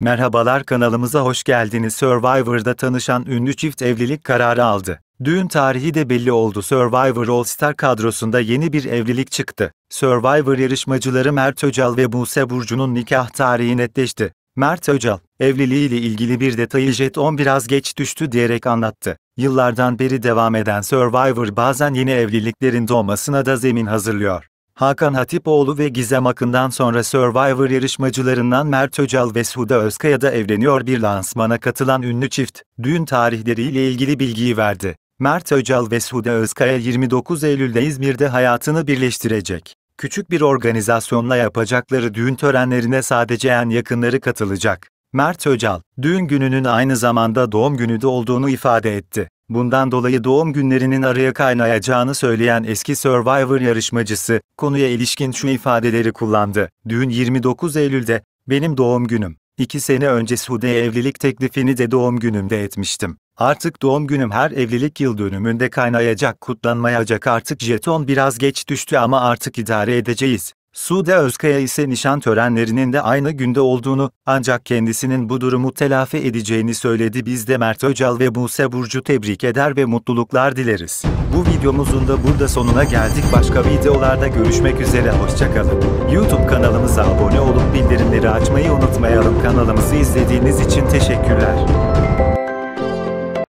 Merhabalar kanalımıza hoş geldiniz. Survivor'da tanışan ünlü çift evlilik kararı aldı. Düğün tarihi de belli oldu. Survivor All Star kadrosunda yeni bir evlilik çıktı. Survivor yarışmacıları Mert Öcal ve Buse Burcu'nun nikah tarihi netleşti. Mert Öcal, evliliğiyle ilgili bir detayı Jet 10 biraz geç düştü diyerek anlattı. Yıllardan beri devam eden Survivor bazen yeni evliliklerin doğmasına da zemin hazırlıyor. Hakan Hatipoğlu ve Gizem Akın'dan sonra Survivor yarışmacılarından Mert Öcal ve Suda da evleniyor bir lansmana katılan ünlü çift, düğün tarihleriyle ilgili bilgiyi verdi. Mert Öcal ve Suda Özkaya 29 Eylül'de İzmir'de hayatını birleştirecek. Küçük bir organizasyonla yapacakları düğün törenlerine sadece en yakınları katılacak. Mert Öcal, düğün gününün aynı zamanda doğum günü de olduğunu ifade etti. Bundan dolayı doğum günlerinin araya kaynayacağını söyleyen eski Survivor yarışmacısı, konuya ilişkin şu ifadeleri kullandı. Düğün 29 Eylül'de, benim doğum günüm. İki sene önce Sude evlilik teklifini de doğum günümde etmiştim. Artık doğum günüm her evlilik yıl dönümünde kaynayacak kutlanmayacak artık jeton biraz geç düştü ama artık idare edeceğiz. Sude Özkaya ise nişan törenlerinin de aynı günde olduğunu, ancak kendisinin bu durumu telafi edeceğini söyledi. Biz de Mert Öcal ve Buse Burcu tebrik eder ve mutluluklar dileriz. Bu videomuzun da burada sonuna geldik. Başka videolarda görüşmek üzere, hoşçakalın. YouTube kanalımıza abone olup bildirimleri açmayı unutmayalım. Kanalımızı izlediğiniz için teşekkürler.